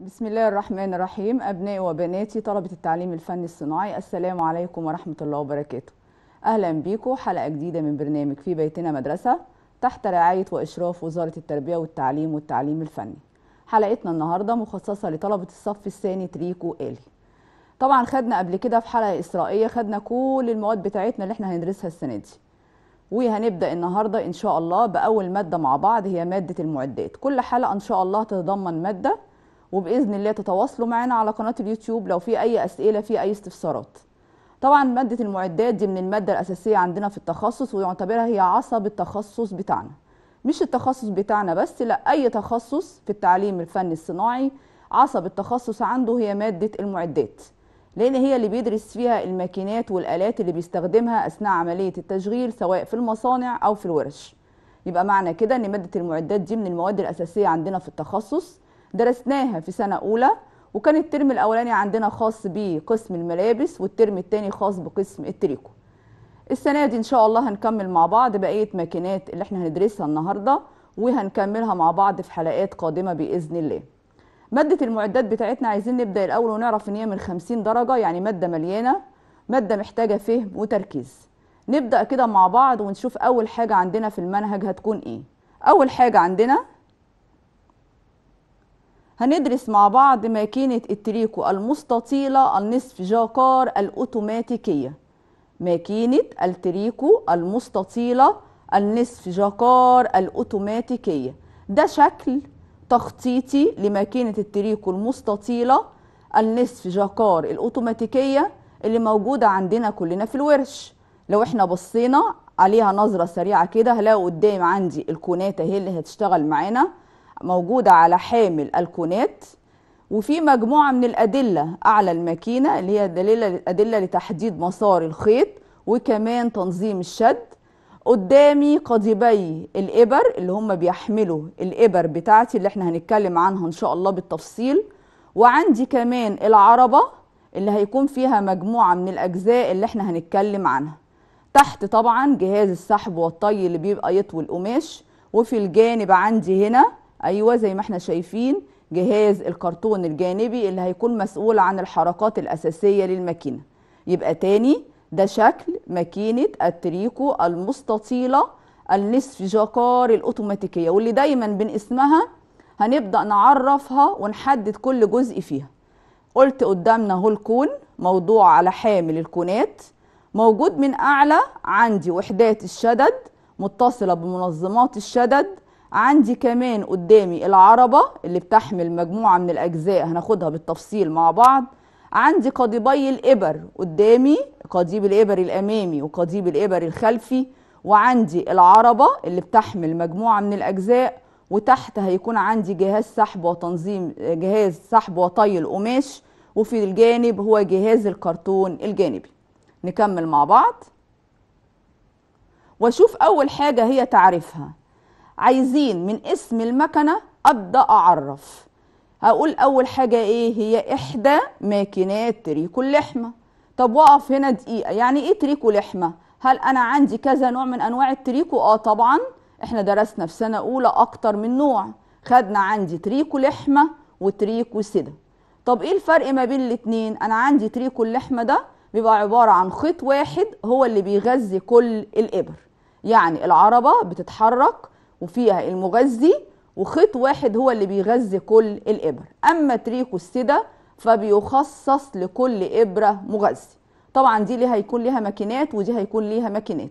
بسم الله الرحمن الرحيم أبنائي وبناتي طلبة التعليم الفني الصناعي السلام عليكم ورحمة الله وبركاته أهلا بيكم حلقة جديدة من برنامج في بيتنا مدرسة تحت رعاية وإشراف وزارة التربية والتعليم والتعليم الفني حلقتنا النهاردة مخصصة لطلبة الصف الثاني تريكو آلي طبعا خدنا قبل كده في حلقة إسرائية خدنا كل المواد بتاعتنا اللي احنا هندرسها السنة دي وهنبدا النهارده ان شاء الله باول ماده مع بعض هي ماده المعدات كل حلقه ان شاء الله تتضمن ماده وباذن الله تتواصلوا معنا على قناه اليوتيوب لو في اي اسئله في اي استفسارات طبعا ماده المعدات دي من الماده الاساسيه عندنا في التخصص ويعتبرها هي عصب التخصص بتاعنا مش التخصص بتاعنا بس لا اي تخصص في التعليم الفني الصناعي عصب التخصص عنده هي ماده المعدات لان هي اللي بيدرس فيها الماكينات والالات اللي بيستخدمها اثناء عمليه التشغيل سواء في المصانع او في الورش يبقى معنى كده ان ماده المعدات دي من المواد الاساسيه عندنا في التخصص درسناها في سنه اولى وكان الترم الاولاني عندنا خاص بقسم الملابس والترم الثاني خاص بقسم التريكو السنه دي ان شاء الله هنكمل مع بعض بقيه ماكينات اللي احنا هندرسها النهارده وهنكملها مع بعض في حلقات قادمه باذن الله ماده المعدات بتاعتنا عايزين نبدا الاول ونعرف ان هي من 50 درجه يعني ماده مليانه ماده محتاجه فهم وتركيز نبدا كده مع بعض ونشوف اول حاجه عندنا في المنهج هتكون ايه اول حاجه عندنا هندرس مع بعض ماكينة التريكو المستطيلة النصف جاكار الأوتوماتيكية ماكينة التريكو المستطيلة النصف جاكار الأوتوماتيكية ده شكل تخطيطي لماكينة التريكو المستطيلة النصف جاكار الأوتوماتيكية اللي موجودة عندنا كلنا في الورش لو احنا بصينا عليها نظرة سريعة كده هلاقي قدام عندي الكونات اهي اللي هتشتغل معانا موجودة على حامل الكونات وفي مجموعة من الأدلة أعلى الماكينة اللي هي أدلة لتحديد مسار الخيط وكمان تنظيم الشد قدامي قضيبي الإبر اللي هم بيحملوا الإبر بتاعتي اللي احنا هنتكلم عنها إن شاء الله بالتفصيل وعندي كمان العربة اللي هيكون فيها مجموعة من الأجزاء اللي احنا هنتكلم عنها تحت طبعا جهاز السحب والطي اللي بيبقى يطوي القماش وفي الجانب عندي هنا ايوه زي ما احنا شايفين جهاز الكرتون الجانبي اللي هيكون مسؤول عن الحركات الاساسيه للماكينه يبقى تاني ده شكل ماكينه التريكو المستطيله النصف جاكار الاوتوماتيكيه واللي دايما بين اسمها هنبدا نعرفها ونحدد كل جزء فيها قلت قدامنا اهو الكون موضوع على حامل الكونات موجود من اعلى عندي وحدات الشدد متصله بمنظمات الشدد عندي كمان قدامي العربة اللي بتحمل مجموعة من الأجزاء هناخدها بالتفصيل مع بعض عندي قضيبي الإبر قدامي قضيب الإبر الأمامي وقضيب الإبر الخلفي وعندي العربة اللي بتحمل مجموعة من الأجزاء وتحت هيكون عندي جهاز سحب وتنظيم جهاز سحب وطي القماش وفي الجانب هو جهاز الكرتون الجانبي نكمل مع بعض واشوف أول حاجة هي تعريفها عايزين من اسم المكنه ابدا اعرف هقول اول حاجه ايه هي احدى ماكينات تريكو اللحمه طب واقف هنا دقيقه يعني ايه تريكو لحمه هل انا عندي كذا نوع من انواع التريكو اه طبعا احنا درسنا في سنه اولى اكتر من نوع خدنا عندي تريكو لحمه وتريكو سده طب ايه الفرق ما بين الاتنين انا عندي تريكو اللحمه ده بيبقى عباره عن خيط واحد هو اللي بيغذي كل الابر يعني العربه بتتحرك وفيها المغذي وخيط واحد هو اللي بيغذي كل الإبر أما تريكو والسدة فبيخصص لكل إبرة مغذي طبعا دي ليها هيكون ليها ماكينات ودي هيكون ليها ماكينات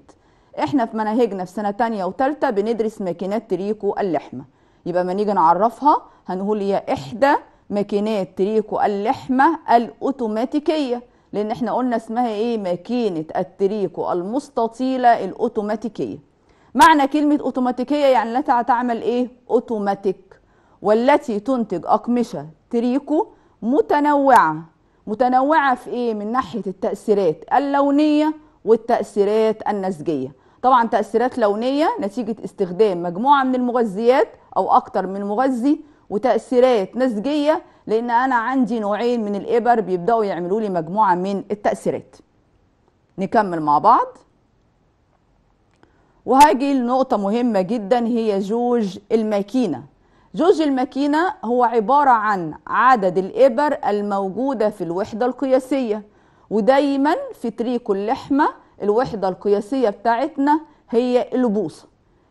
احنا في مناهجنا في سنة تانية وتالتة بندرس ماكينات تريكو اللحمة يبقى ما نيجي نعرفها هنقول هي إحدى ماكينات تريكو اللحمة الأوتوماتيكية لأن احنا قلنا اسمها ايه ماكينة التريكو المستطيلة الأوتوماتيكية معنى كلمة أوتوماتيكية يعني التي تعمل إيه؟ أوتوماتيك والتي تنتج أقمشة تريكو متنوعة متنوعة في إيه؟ من ناحية التأثيرات اللونية والتأثيرات النسجية طبعا تأثيرات لونية نتيجة استخدام مجموعة من المغذيات أو أكتر من مغذي وتأثيرات نسجية لأن أنا عندي نوعين من الإبر بيبدأوا يعملوا لي مجموعة من التأثيرات نكمل مع بعض وهاجي لنقطة مهمة جدا هي زوج الماكينة زوج الماكينة هو عبارة عن عدد الإبر الموجودة في الوحدة القياسية ودايما في تريك اللحمة الوحدة القياسية بتاعتنا هي البوصة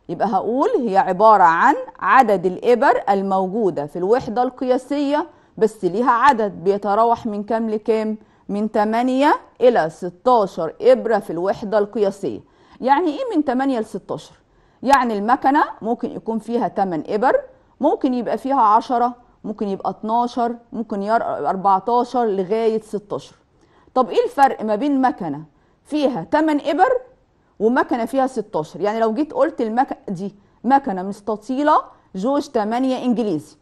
يبقى هقول هي عبارة عن عدد الإبر الموجودة في الوحدة القياسية بس ليها عدد بيتراوح من كام لكام؟ من 8 إلى 16 إبرة في الوحدة القياسية يعني ايه من 8 ل 16 يعني المكنه ممكن يكون فيها 8 ابر ممكن يبقى فيها 10 ممكن يبقى 12 ممكن 14 لغايه 16 طب ايه الفرق ما بين مكنه فيها 8 ابر ومكنه فيها 16 يعني لو جيت قلت المكنه دي مكنه مستطيله جوج 8 انجليزي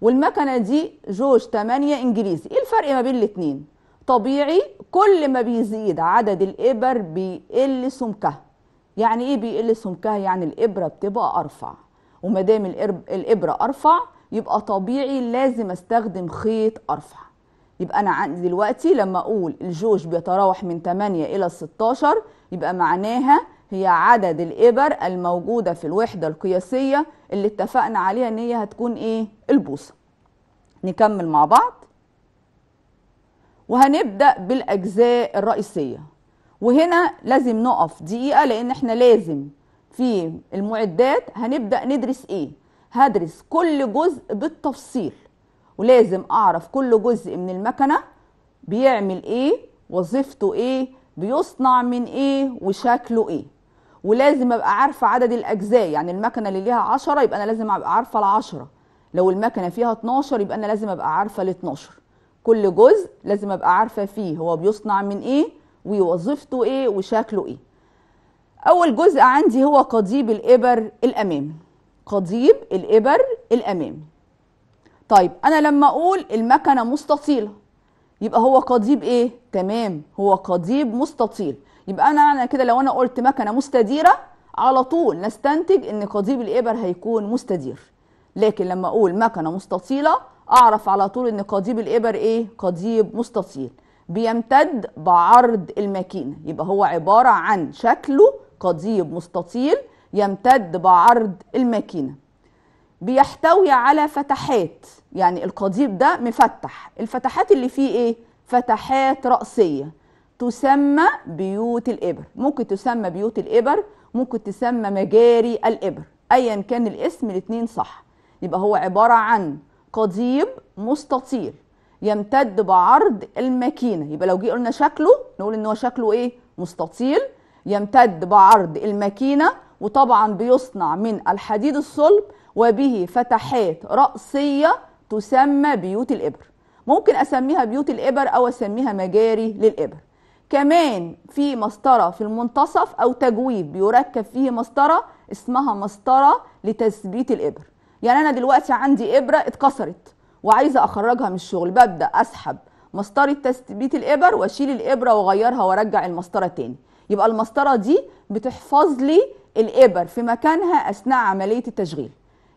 والمكنه دي جوج 8 انجليزي ايه الفرق ما بين الاثنين طبيعي كل ما بيزيد عدد الإبر بيقل سمكها يعني إيه بيقل سمكها يعني الإبرة بتبقى أرفع وما دام الإبرة أرفع يبقى طبيعي لازم استخدم خيط أرفع يبقى أنا عندي دلوقتي لما أقول الجوش بيتراوح من 8 إلى 16 يبقى معناها هي عدد الإبر الموجودة في الوحدة القياسية اللي اتفقنا عليها إن هي هتكون إيه؟ البوصة نكمل مع بعض وهنبدأ بالأجزاء الرئيسية وهنا لازم نقف دقيقة لأن احنا لازم في المعدات هنبدأ ندرس ايه هدرس كل جزء بالتفصيل ولازم أعرف كل جزء من المكنة بيعمل ايه وظيفته ايه بيصنع من ايه وشكله ايه ولازم ابقى عارفه عدد الاجزاء يعني المكنه اللي ليها عشرة يبقى انا لازم ابقى عارفه العشرة لو المكنه فيها 12 يبقى انا لازم ابقى عارفه ال 12 كل جزء لازم ابقى عارفه فيه هو بيصنع من ايه ووظيفته ايه وشكله ايه اول جزء عندي هو قضيب الابر الامامي قضيب الابر الامامي طيب انا لما اقول المكنه مستطيله يبقى هو قضيب ايه تمام هو قضيب مستطيل يبقى انا انا كده لو انا قلت مكنه مستديره على طول نستنتج ان قضيب الابر هيكون مستدير لكن لما اقول مكنه مستطيله اعرف على طول ان قضيب الابر ايه قضيب مستطيل بيمتد بعرض الماكينه يبقى هو عباره عن شكله قضيب مستطيل يمتد بعرض الماكينه بيحتوي على فتحات يعني القضيب ده مفتح الفتحات اللي فيه ايه فتحات رأسية تسمى بيوت الإبر ممكن تسمى بيوت الإبر ممكن تسمى مجاري الإبر أيا كان الاسم الاثنين صح يبقى هو عبارة عن قضيب مستطيل يمتد بعرض الماكينه يبقى لو جه قلنا شكله نقول ان هو شكله ايه مستطيل يمتد بعرض الماكينه وطبعا بيصنع من الحديد الصلب وبه فتحات رأسية تسمى بيوت الإبر ممكن أسميها بيوت الإبر أو أسميها مجاري للإبر كمان في مسطرة في المنتصف أو تجويف بيركب فيه مسطرة اسمها مسطرة لتثبيت الإبر يعني انا دلوقتي عندي ابره اتكسرت وعايزه اخرجها من الشغل ببدا اسحب مسطره تثبيت الابر واشيل الابره واغيرها وارجع المسطره تاني يبقى المسطره دي بتحفظ لي الابر في مكانها اثناء عمليه التشغيل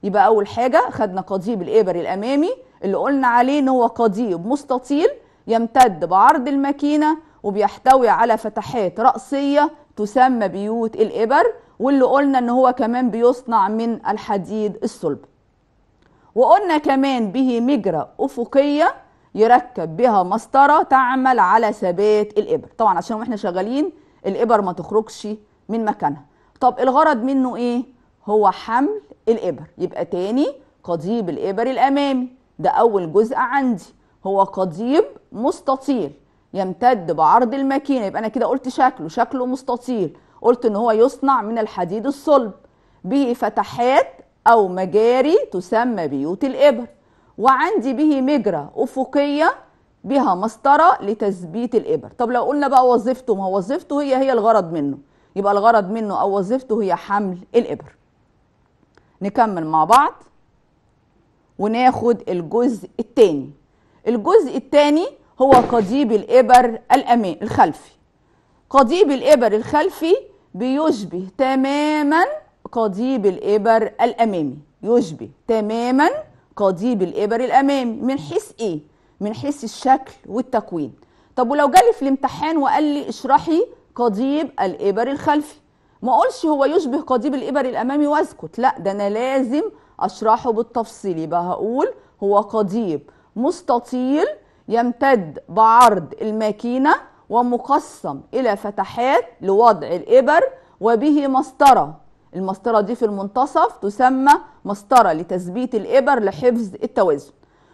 يبقى اول حاجه خدنا قضيب الابر الامامي اللي قلنا عليه ان هو قضيب مستطيل يمتد بعرض الماكينه وبيحتوي على فتحات راسيه تسمى بيوت الابر واللي قلنا ان هو كمان بيصنع من الحديد الصلب وقلنا كمان به مجرى أفقية يركب بها مسطرة تعمل على ثبات الإبر طبعا عشان احنا شغالين الإبر ما تخرجش من مكانها طب الغرض منه إيه؟ هو حمل الإبر يبقى تاني قضيب الإبر الأمامي ده أول جزء عندي هو قضيب مستطيل يمتد بعرض الماكينة يبقى أنا كده قلت شكله شكله مستطيل قلت إن هو يصنع من الحديد الصلب به فتحات أو مجاري تسمى بيوت الإبر وعندي به مجرى أفقية بها مسطرة لتثبيت الإبر طب لو قلنا بقى وظيفته ما هو وظيفته هي هي الغرض منه يبقى الغرض منه أو وظيفته هي حمل الإبر نكمل مع بعض وناخد الجزء الثاني الجزء الثاني هو قضيب الإبر الأمين الخلفي قضيب الإبر الخلفي بيشبه تماماً قضيب الإبر الأمامي يشبه تماما قضيب الإبر الأمامي من حيث إيه؟ من حيث الشكل والتكوين طب ولو جالي في الامتحان وقال لي اشرحي قضيب الإبر الخلفي ما أقولش هو يشبه قضيب الإبر الأمامي واسكت لا ده أنا لازم أشرحه بالتفصيل يبقى هقول هو قضيب مستطيل يمتد بعرض الماكينة ومقسم إلى فتحات لوضع الإبر وبه مسطرة المسطره دي في المنتصف تسمى مسطره لتثبيت الابر لحفظ التوازن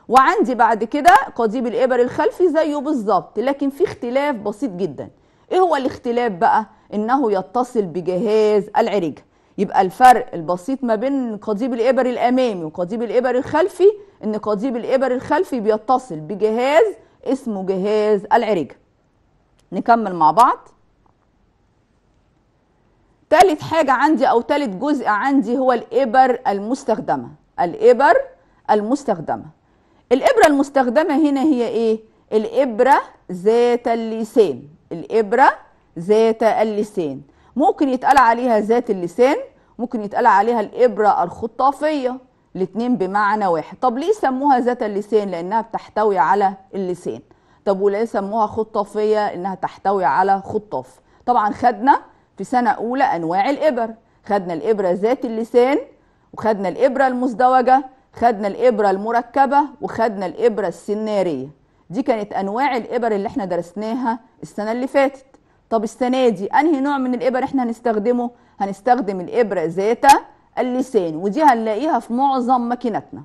وعندي بعد كده قضيب الابر الخلفي زيه بالظبط لكن في اختلاف بسيط جدا ايه هو الاختلاف بقى انه يتصل بجهاز العرجه يبقى الفرق البسيط ما بين قضيب الابر الامامي وقضيب الابر الخلفي ان قضيب الابر الخلفي بيتصل بجهاز اسمه جهاز العرجه نكمل مع بعض ثالث حاجة عندي أو ثالث جزء عندي هو الإبر المستخدمة الإبر المستخدمة الإبرة المستخدمة هنا هي إيه؟ الإبرة ذات اللسان الإبرة ذات اللسان ممكن يتقال عليها ذات اللسان ممكن يتقال عليها الإبرة الخطافية الاثنين بمعنى واحد طب ليه سموها ذات اللسان لأنها بتحتوي على اللسان طب وليه سموها خطافية إنها تحتوي على خطاف طبعا خدنا في سنة أولى أنواع الإبر خدنا الإبرة ذات اللسان وخدنا الإبرة المزدوجة خدنا الإبرة المركبة وخدنا الإبرة السنارية دي كانت أنواع الإبر اللي احنا درسناها السنة اللي فاتت طب السنة دي أنهي نوع من الإبر احنا هنستخدمه؟ هنستخدم الإبرة ذات اللسان ودي هنلاقيها في معظم ماكينتنا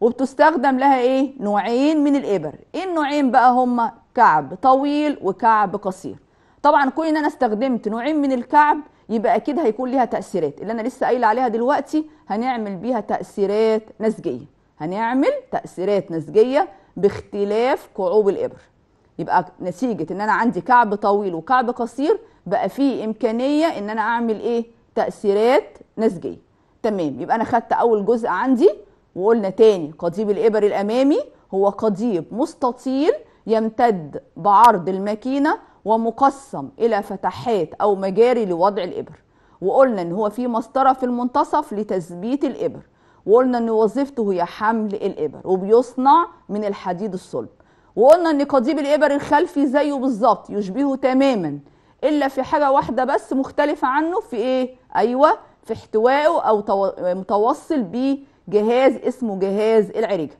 وبتستخدم لها ايه؟ نوعين من الإبر ايه النوعين بقى هما؟ كعب طويل وكعب قصير طبعا كون ان انا استخدمت نوعين من الكعب يبقى اكيد هيكون ليها تاثيرات اللي انا لسه قايله عليها دلوقتي هنعمل بيها تاثيرات نسجيه هنعمل تاثيرات نسجيه باختلاف كعوب الابر يبقى نتيجه ان انا عندي كعب طويل وكعب قصير بقى في امكانيه ان انا اعمل ايه تاثيرات نسجيه تمام يبقى انا خدت اول جزء عندي وقلنا تاني قضيب الابر الامامي هو قضيب مستطيل يمتد بعرض الماكينه ومقسم إلى فتحات أو مجاري لوضع الإبر وقلنا إن هو في مسطرة في المنتصف لتثبيت الإبر وقلنا إن وظيفته هي حمل الإبر وبيصنع من الحديد الصلب وقلنا إن قضيب الإبر الخلفي زيه بالظبط يشبهه تماما إلا في حاجة واحدة بس مختلفة عنه في إيه؟ أيوه في احتوائه أو متوصل بجهاز اسمه جهاز العرجة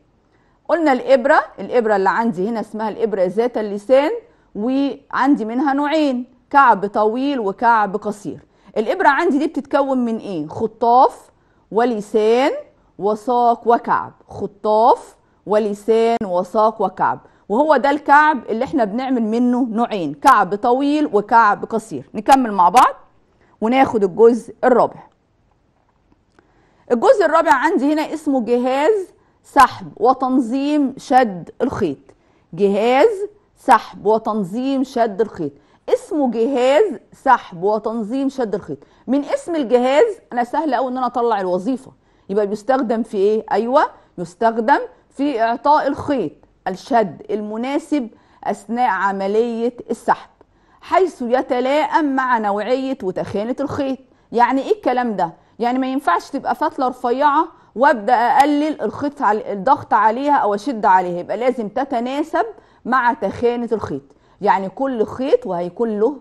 قلنا الإبرة الإبرة اللي عندي هنا اسمها الإبرة ذات اللسان وعندي منها نوعين كعب طويل وكعب قصير الإبرة عندي دي بتتكون من إيه؟ خطاف ولسان وساق وكعب خطاف ولسان وساق وكعب وهو ده الكعب اللي احنا بنعمل منه نوعين كعب طويل وكعب قصير نكمل مع بعض وناخد الجزء الرابع الجزء الرابع عندي هنا اسمه جهاز سحب وتنظيم شد الخيط جهاز سحب وتنظيم شد الخيط اسمه جهاز سحب وتنظيم شد الخيط من اسم الجهاز انا سهل قوي ان انا اطلع الوظيفه يبقى بيستخدم في ايه ايوه يستخدم في اعطاء الخيط الشد المناسب اثناء عمليه السحب حيث يتلائم مع نوعيه وتخانه الخيط يعني ايه الكلام ده يعني ما ينفعش تبقى فتله رفيعه وابدا اقلل الخيط الضغط عليها او اشد عليها يبقى لازم تتناسب مع تخانه الخيط يعني كل خيط وهيكون له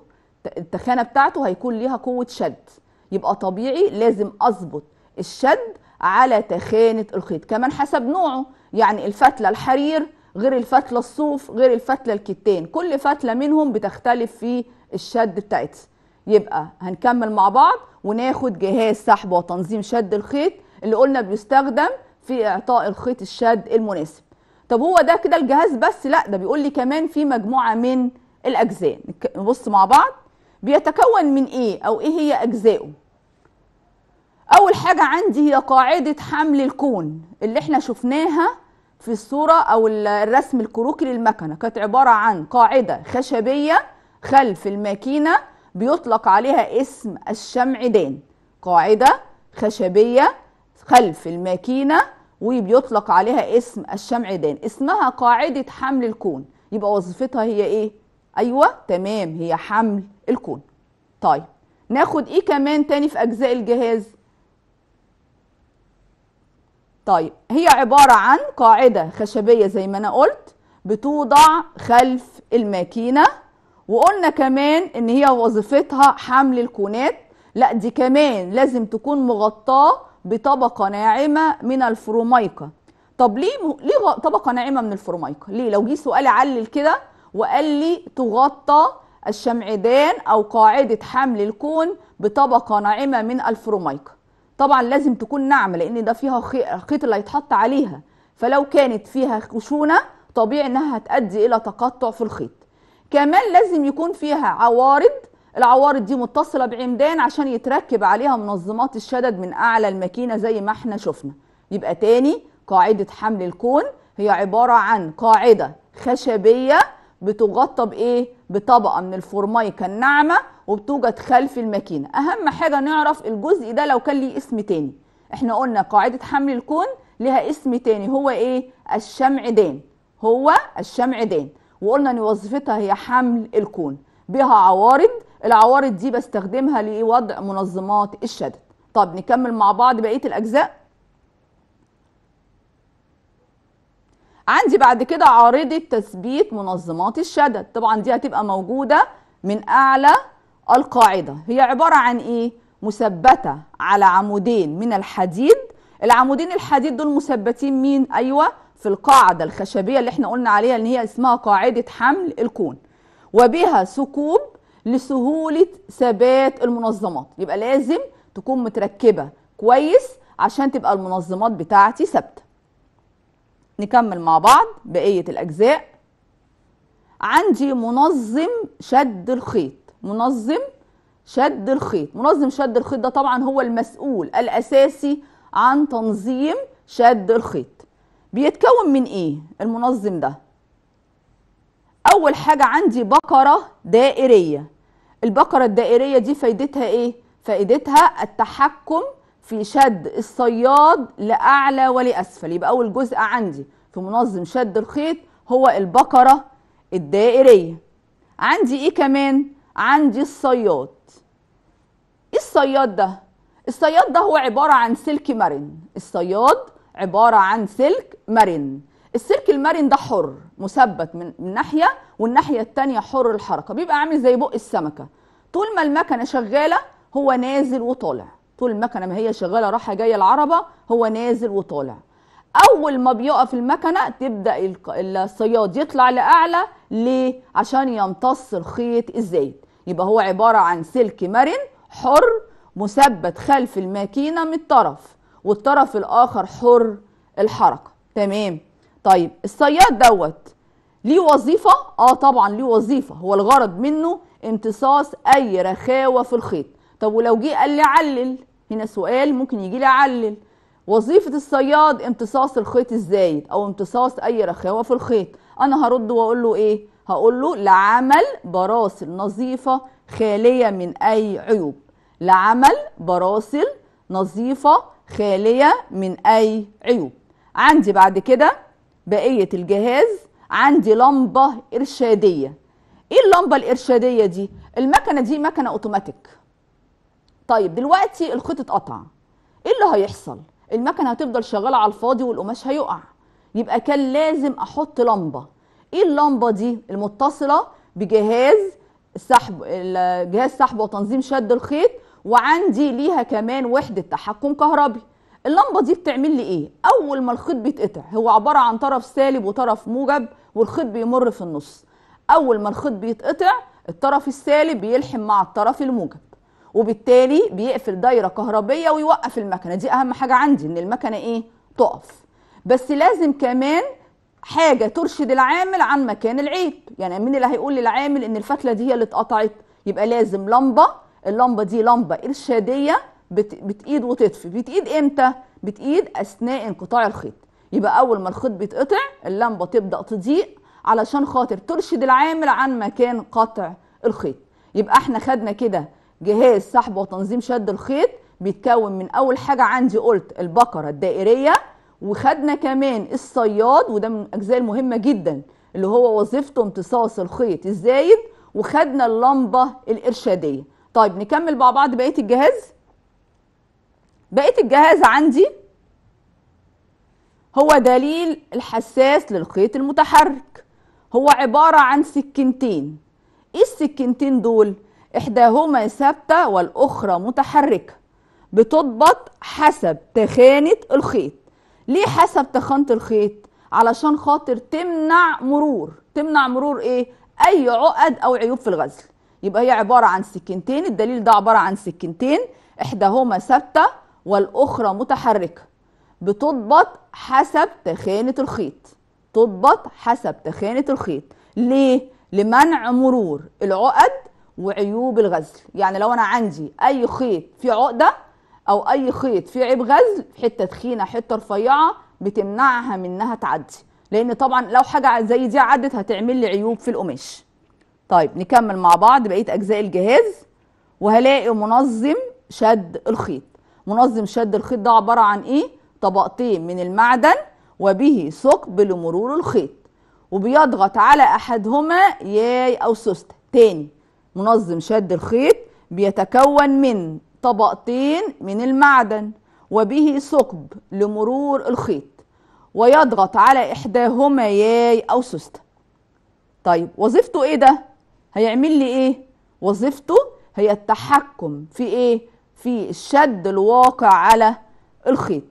التخانه بتاعته هيكون ليها قوه شد يبقى طبيعي لازم اظبط الشد على تخانه الخيط كمان حسب نوعه يعني الفتله الحرير غير الفتله الصوف غير الفتله الكتان كل فتله منهم بتختلف في الشد بتاعتها يبقى هنكمل مع بعض وناخد جهاز سحب وتنظيم شد الخيط اللي قلنا بيستخدم في اعطاء الخيط الشد المناسب طب هو ده كده الجهاز بس لا ده بيقول لي كمان في مجموعه من الاجزاء نبص مع بعض بيتكون من ايه او ايه هي اجزائه اول حاجه عندي هي قاعده حمل الكون اللي احنا شفناها في الصوره او الرسم الكروكي للمكنه كانت عباره عن قاعده خشبيه خلف الماكينه بيطلق عليها اسم الشمعدان قاعده خشبيه خلف الماكينه وبيطلق عليها اسم الشمعدان اسمها قاعدة حمل الكون يبقى وظيفتها هي ايه ايوه تمام هي حمل الكون طيب ناخد ايه كمان تاني في اجزاء الجهاز طيب هي عبارة عن قاعدة خشبية زي ما انا قلت بتوضع خلف الماكينة وقلنا كمان ان هي وظيفتها حمل الكونات لا دي كمان لازم تكون مغطاه بطبقه ناعمه من الفروميكا طب ليه م... ليه طبقه ناعمه من الفروميكا ليه لو جه سؤال علل كده وقال لي تغطى الشمعدان او قاعده حمل الكون بطبقه ناعمه من الفروميكا طبعا لازم تكون ناعمه لان ده فيها خيط اللي هيتحط عليها فلو كانت فيها خشونه طبيعي انها هتؤدي الى تقطع في الخيط كمان لازم يكون فيها عوارض العوارض دي متصله بعمدان عشان يتركب عليها منظمات الشدد من اعلى الماكينه زي ما احنا شفنا يبقى تاني قاعده حمل الكون هي عباره عن قاعده خشبيه بتغطى بايه بطبقه من الفورمايكا الناعمه وبتوجد خلف الماكينه اهم حاجه نعرف الجزء ده لو كان ليه اسم تاني احنا قلنا قاعده حمل الكون لها اسم تاني هو ايه الشمعدان هو الشمعدان وقلنا ان وظيفتها هي حمل الكون بها عوارض العوارض دي بستخدمها لوضع منظمات الشدد طب نكمل مع بعض بقيه الاجزاء عندي بعد كده عارضه تثبيت منظمات الشدد طبعا دي هتبقى موجوده من اعلى القاعده هي عباره عن ايه مثبته على عمودين من الحديد العمودين الحديد دول مثبتين مين ايوه في القاعده الخشبيه اللي احنا قلنا عليها ان هي اسمها قاعده حمل الكون وبها ثقوب لسهوله ثبات المنظمات يبقى لازم تكون متركبه كويس عشان تبقى المنظمات بتاعتي ثابته نكمل مع بعض بقيه الاجزاء عندي منظم شد الخيط منظم شد الخيط منظم شد الخيط ده طبعا هو المسؤول الاساسي عن تنظيم شد الخيط بيتكون من ايه المنظم ده اول حاجه عندي بقره دائريه البقرة الدائرية دي فايدتها ايه؟ فايدتها التحكم في شد الصياد لأعلى ولأسفل يبقى أول جزء عندي في منظم شد الخيط هو البقرة الدائرية عندي ايه كمان؟ عندي الصياد ايه الصياد ده؟ الصياد ده هو عبارة عن سلك مرن الصياد عبارة عن سلك مرن السلك المرن ده حر مثبت من ناحية والناحية التانية حر الحركة بيبقى عامل زي بق السمكة طول ما المكنه شغاله هو نازل وطالع طول المكنه ما هي شغاله رايحه جايه العربه هو نازل وطالع اول ما بيقف المكنه تبدا الصياد يطلع لاعلى ليه عشان يمتص الخيط الزايد يبقى هو عباره عن سلك مرن حر مثبت خلف الماكينه من الطرف والطرف الاخر حر الحركه تمام طيب الصياد دوت ليه وظيفه اه طبعا ليه وظيفه هو الغرض منه امتصاص اي رخاوه في الخيط طب ولو جه قال لي علل هنا سؤال ممكن يجي لي علل وظيفه الصياد امتصاص الخيط الزايد او امتصاص اي رخاوه في الخيط انا هرد واقول له ايه هقول له لعمل براسل نظيفه خاليه من اي عيوب لعمل براسل نظيفه خاليه من اي عيوب عندي بعد كده بقيه الجهاز عندي لمبه ارشاديه ايه اللمبه الارشاديه دي المكنه دي مكنه اوتوماتيك طيب دلوقتي الخيط اتقطع ايه اللي هيحصل المكنه هتفضل شغاله على الفاضي والقماش هيقع يبقى كان لازم احط لمبه ايه اللمبه دي المتصله بجهاز سحب جهاز سحب وتنظيم شد الخيط وعندي ليها كمان وحده تحكم كهربي اللمبه دي بتعمل لي ايه اول ما الخيط بيتقطع هو عباره عن طرف سالب وطرف موجب والخيط بيمر في النص اول ما الخيط بيتقطع الطرف السالب بيلحم مع الطرف الموجب وبالتالي بيقفل دايره كهربيه ويوقف المكنه دي اهم حاجه عندي ان المكنه ايه تقف بس لازم كمان حاجه ترشد العامل عن مكان العيب يعني مين اللي هيقول للعامل ان الفتله دي هي اللي اتقطعت يبقى لازم لمبه اللمبه دي لمبه ارشاديه بت... بتقيد وتطفي بتقيد امتى بتقيد اثناء انقطاع الخيط يبقى اول ما الخيط بيتقطع اللمبه تبدا تضيق علشان خاطر ترشد العامل عن مكان قطع الخيط يبقى احنا خدنا كده جهاز سحب وتنظيم شد الخيط بيتكون من اول حاجه عندي قلت البقره الدائريه وخدنا كمان الصياد وده من الاجزاء المهمه جدا اللي هو وظيفته امتصاص الخيط الزايد وخدنا اللمبه الارشاديه طيب نكمل مع بعض بقيه الجهاز بقيه الجهاز عندي هو دليل الحساس للخيط المتحرك هو عباره عن سكينتين ايه السكينتين دول احداهما ثابته والاخرى متحركه بتضبط حسب تخانه الخيط ليه حسب تخانه الخيط علشان خاطر تمنع مرور تمنع مرور ايه اي عقد او عيوب في الغزل يبقى هي عباره عن سكينتين الدليل ده عباره عن سكينتين احداهما ثابته والاخرى متحركه بتضبط حسب تخانه الخيط تضبط حسب تخانه الخيط ليه لمنع مرور العقد وعيوب الغزل يعني لو انا عندي اي خيط في عقده او اي خيط في عيب غزل حته تخينه حته رفيعه بتمنعها من انها تعدي لان طبعا لو حاجه زي دي عدت هتعمل لي عيوب في القماش طيب نكمل مع بعض بقيه اجزاء الجهاز وهلاقي منظم شد الخيط منظم شد الخيط ده عباره عن ايه طبقتين من المعدن وبه ثقب لمرور الخيط وبيضغط على احدهما ياي او سوسته تاني منظم شد الخيط بيتكون من طبقتين من المعدن وبه ثقب لمرور الخيط ويضغط على احداهما ياي او سوسته طيب وظيفته ايه ده هيعمل لي ايه وظيفته هي التحكم في ايه في الشد الواقع على الخيط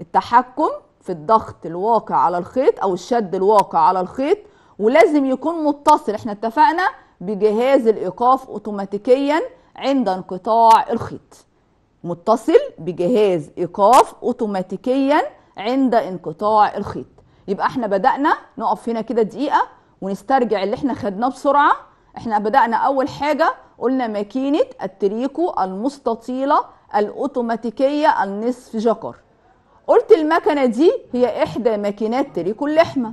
التحكم في الضغط الواقع على الخيط او الشد الواقع على الخيط ولازم يكون متصل احنا اتفقنا بجهاز الايقاف اوتوماتيكيا عند انقطاع الخيط متصل بجهاز ايقاف اوتوماتيكيا عند انقطاع الخيط يبقى احنا بدأنا نقف هنا كده دقيقة ونسترجع اللي احنا خدناه بسرعة احنا بدأنا أول حاجة قلنا ماكينة التريكو المستطيلة الأوتوماتيكية النصف جكر قلت المكنة دي هي إحدى ماكينات تريكو اللحمة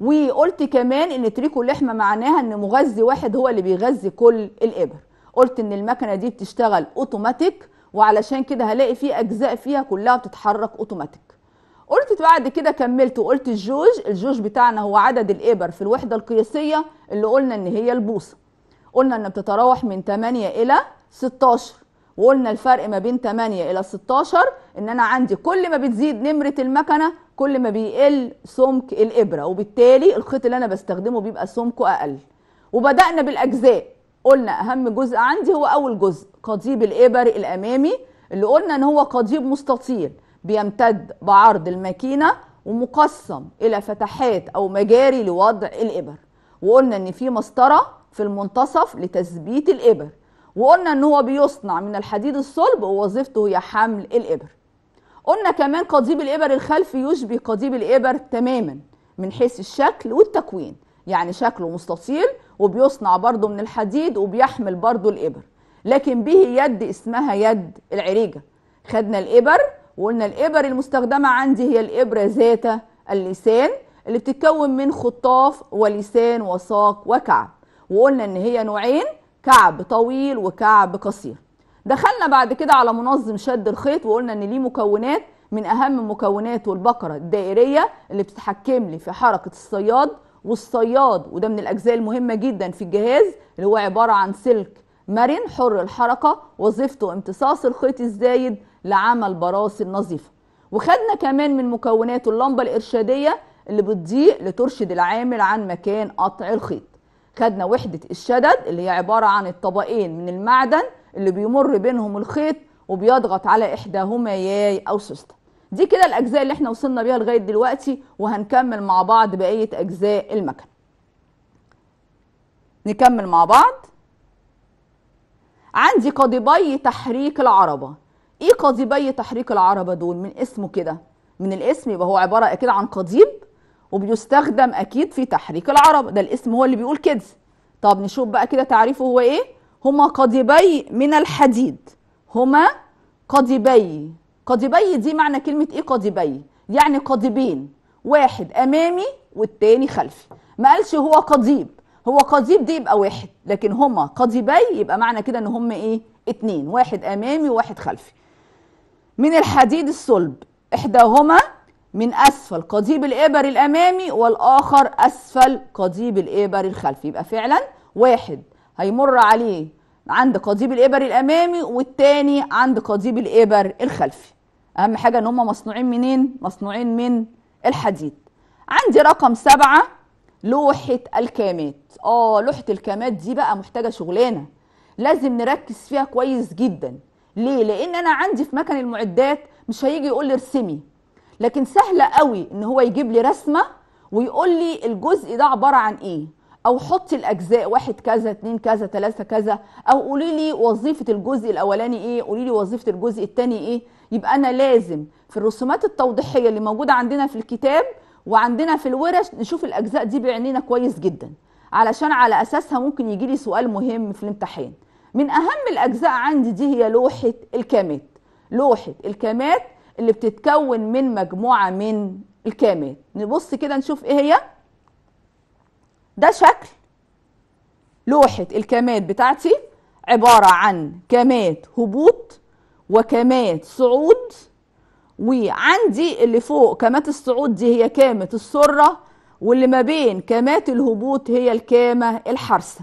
وقلت كمان إن تريكو اللحمة معناها إن مغذي واحد هو اللي بيغذي كل الإبر قلت إن المكنة دي بتشتغل أوتوماتيك وعلشان كده هلاقي في أجزاء فيها كلها بتتحرك أوتوماتيك قلت بعد كده كملت وقلت الجوج الجوج بتاعنا هو عدد الإبر في الوحدة القياسية اللي قلنا إن هي البوصة قلنا إن بتتراوح من 8 إلى 16 وقلنا الفرق ما بين 8 إلى 16 إن أنا عندي كل ما بتزيد نمرة المكنة كل ما بيقل سمك الإبرة وبالتالي الخيط اللي أنا بستخدمه بيبقى سمكه أقل وبدأنا بالأجزاء قلنا أهم جزء عندي هو أول جزء قضيب الإبر الأمامي اللي قلنا إن هو قضيب مستطيل بيمتد بعرض الماكينة ومقسم إلى فتحات أو مجاري لوضع الإبر وقلنا إن في مسطرة في المنتصف لتثبيت الإبر وقلنا إن هو بيصنع من الحديد الصلب ووظيفته هي حمل الإبر قلنا كمان قضيب الإبر الخلفي يشبه قضيب الإبر تماما من حيث الشكل والتكوين يعني شكله مستطيل وبيصنع برضه من الحديد وبيحمل برضه الإبر لكن به يد اسمها يد العريجة خدنا الإبر وقلنا الإبر المستخدمة عندي هي الإبرة ذات اللسان اللي بتتكون من خطاف ولسان وساق وكعب وقلنا إن هي نوعين كعب طويل وكعب قصير دخلنا بعد كده على منظم شد الخيط وقلنا إن ليه مكونات من أهم مكوناته البقرة الدائرية اللي بتتحكم لي في حركة الصياد والصياد وده من الأجزاء المهمة جدا في الجهاز اللي هو عبارة عن سلك مرن حر الحركة وظيفته امتصاص الخيط الزايد لعمل براسم نظيفه وخدنا كمان من مكونات اللمبه الارشاديه اللي بتضيء لترشد العامل عن مكان قطع الخيط خدنا وحده الشدد اللي هي عباره عن الطبقين من المعدن اللي بيمر بينهم الخيط وبيضغط على احداهما ياي او سوسته دي كده الاجزاء اللي احنا وصلنا بيها لغايه دلوقتي وهنكمل مع بعض بقيه اجزاء المكان نكمل مع بعض عندي قضيبي تحريك العربه ايه قضيبي تحريك العربه دول من اسمه كده من الاسم يبقى هو عباره اكيد عن قضيب وبيستخدم اكيد في تحريك العربه ده الاسم هو اللي بيقول كده طب نشوف بقى كده تعريفه هو ايه هما قضيبي من الحديد هما قضيبي قضيبي دي معنى كلمه ايه قضيبي يعني قضيبين واحد امامي والتاني خلفي ما قالش هو قضيب هو قضيب دي يبقى واحد لكن هما قضيبي يبقى معنى كده ان هما ايه اتنين واحد امامي وواحد خلفي من الحديد الصلب إحداهما من أسفل قضيب الإبر الأمامي والآخر أسفل قضيب الإبر الخلفي يبقى فعلا واحد هيمر عليه عند قضيب الإبر الأمامي والتاني عند قضيب الإبر الخلفي أهم حاجة إن هما مصنوعين منين؟ مصنوعين من الحديد عندي رقم سبعة لوحة الكامات آه لوحة الكامات دي بقى محتاجة شغلانة لازم نركز فيها كويس جداً ليه لان انا عندي في مكن المعدات مش هيجي يقول لي ارسمي لكن سهله قوي ان هو يجيب لي رسمه ويقول لي الجزء ده عباره عن ايه او حطي الاجزاء واحد كذا اتنين كذا تلاته كذا او قولي لي وظيفه الجزء الاولاني ايه قولي لي وظيفه الجزء الثاني ايه يبقى انا لازم في الرسومات التوضيحيه اللي موجوده عندنا في الكتاب وعندنا في الورش نشوف الاجزاء دي بعينينا كويس جدا علشان على اساسها ممكن يجي لي سؤال مهم في الامتحان من اهم الاجزاء عندي دي هي لوحه الكامات لوحه الكامات اللي بتتكون من مجموعه من الكامات نبص كده نشوف ايه هي ده شكل لوحه الكامات بتاعتي عباره عن كامات هبوط وكامات صعود وعندي اللي فوق كامات الصعود دي هي كامه السره واللي ما بين كامات الهبوط هي الكامه الحرسه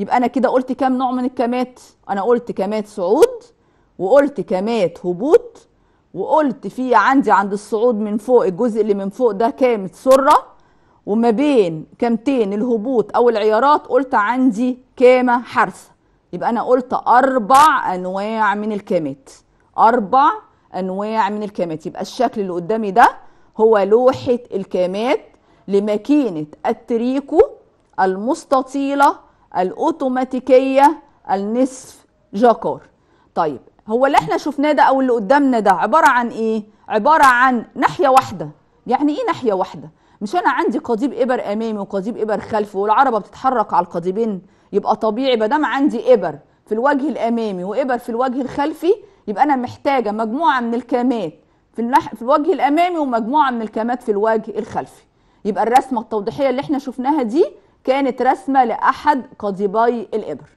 يبقى انا كده قلت كام نوع من الكمات انا قلت كمات صعود وقلت كمات هبوط وقلت في عندي عند الصعود من فوق الجزء اللي من فوق ده كام سرة وما بين كامتين الهبوط او العيارات قلت عندي كامة حرثة يبقى انا قلت اربع انواع من الكامات اربع انواع من الكامات يبقى الشكل اللي قدامي ده هو لوحة الكامات لماكينة التريكو المستطيلة الاوتوماتيكيه النصف جاكار طيب هو اللي احنا شفناه ده او اللي قدامنا ده عباره عن ايه عباره عن ناحيه واحده يعني ايه ناحيه واحده مش انا عندي قضيب ابر امامي وقضيب ابر خلفي والعربه بتتحرك على القضيبين يبقى طبيعي ما دام عندي ابر في الوجه الامامي وابر في الوجه الخلفي يبقى انا محتاجه مجموعه من الكامات في, النح... في الوجه الامامي ومجموعه من الكامات في الوجه الخلفي يبقى الرسمه التوضيحيه اللي احنا شفناها دي كانت رسمه لاحد قضيبي الابر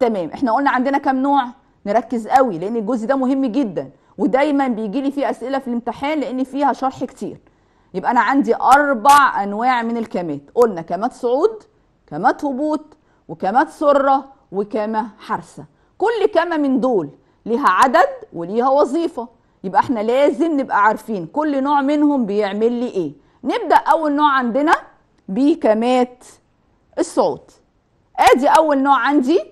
تمام احنا قلنا عندنا كام نوع نركز قوي لان الجزء ده مهم جدا ودايما بيجي لي فيه اسئله في الامتحان لان فيها شرح كتير يبقى انا عندي اربع انواع من الكمات قلنا كمات صعود كمات هبوط وكمات سره وكمه حرسه كل كمه من دول ليها عدد وليها وظيفه يبقى احنا لازم نبقى عارفين كل نوع منهم بيعمل لي ايه نبدا اول نوع عندنا بكمات الصوت ادي اول نوع عندي